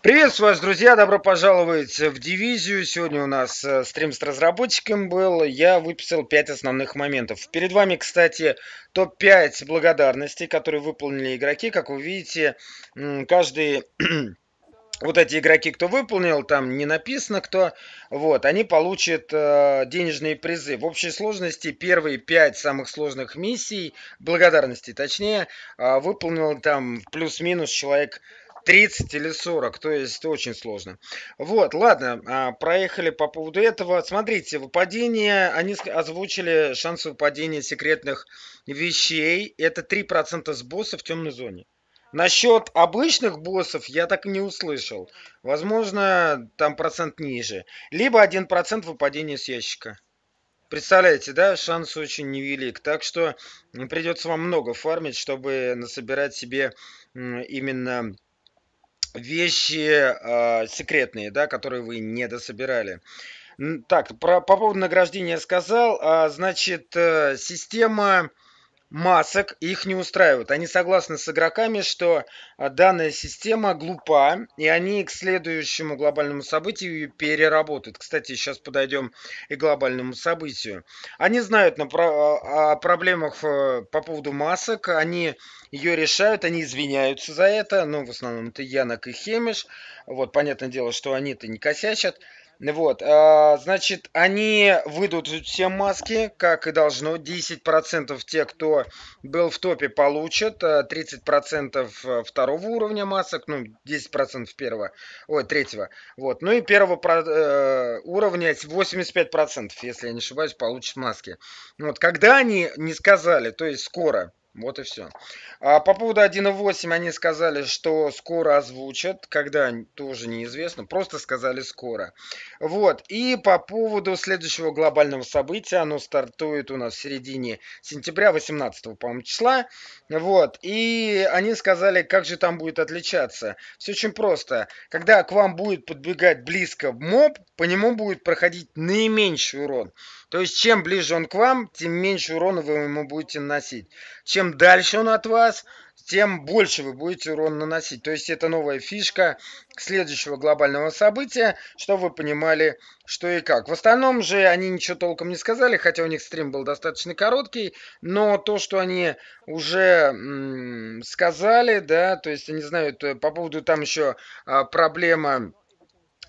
Приветствую вас, друзья! Добро пожаловать в дивизию. Сегодня у нас э, стрим с разработчиком был. Я выписал 5 основных моментов. Перед вами, кстати, топ-5 благодарностей, которые выполнили игроки. Как вы видите, каждый вот эти игроки, кто выполнил, там не написано кто, вот, они получат э, денежные призы. В общей сложности первые пять самых сложных миссий, благодарности точнее, э, выполнил там плюс-минус человек 30 или 40, то есть очень сложно. Вот, ладно, а, проехали по поводу этого. Смотрите, выпадение, они озвучили шансы выпадения секретных вещей. Это 3% с босса в темной зоне. Насчет обычных боссов я так и не услышал. Возможно, там процент ниже. Либо 1% выпадения с ящика. Представляете, да, шанс очень невелик. Так что придется вам много фармить, чтобы насобирать себе именно вещи э, секретные, да, которые вы не дособирали. Так, про, по поводу награждения сказал. А, значит, э, система масок, их не устраивают. Они согласны с игроками, что а, данная система глупа, и они к следующему глобальному событию ее переработают. Кстати, сейчас подойдем и к глобальному событию. Они знают на про а, о проблемах э, по поводу масок, они ее решают, они извиняются за это, ну, в основном это Янок и Хемиш. Вот, понятное дело, что они-то не косячат. Вот, а, значит, они выйдут все маски, как и должно. 10% те, кто был в топе, получат. 30% а, э, второго уровня масок, ну, 10% первого, ой, третьего. Вот, ну и первого э, уровня 85%, если я не ошибаюсь, получат маски. Вот, когда они не сказали, то есть скоро, вот и все. А по поводу 1.8 они сказали, что скоро озвучат, когда тоже неизвестно, просто сказали скоро. Вот, и по поводу следующего глобального события, оно стартует у нас в середине сентября, 18 по-моему, числа. Вот, и они сказали, как же там будет отличаться. Все очень просто. Когда к вам будет подбегать близко моб, по нему будет проходить наименьший урон. То есть, чем ближе он к вам, тем меньше урона вы ему будете наносить. Чем чем дальше он от вас, тем больше вы будете урон наносить. То есть это новая фишка следующего глобального события, чтобы вы понимали, что и как. В остальном же они ничего толком не сказали, хотя у них стрим был достаточно короткий, но то, что они уже сказали, да, то есть они знают по поводу там еще а, проблема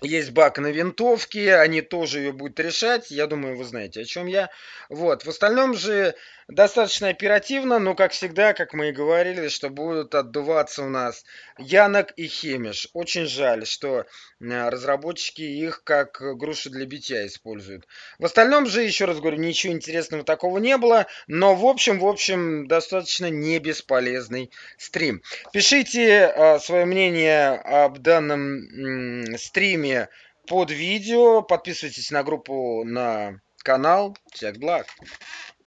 есть бак на винтовке, они тоже ее будут решать. Я думаю, вы знаете, о чем я. Вот. В остальном же достаточно оперативно, но, как всегда, как мы и говорили, что будут отдуваться у нас Янок и Хемиш. Очень жаль, что э, разработчики их как груши для битья используют. В остальном же, еще раз говорю, ничего интересного такого не было. Но, в общем, в общем, достаточно не бесполезный стрим. Пишите э, свое мнение об данном э, стриме описании под видео. Подписывайтесь на группу, на канал. Всех благ!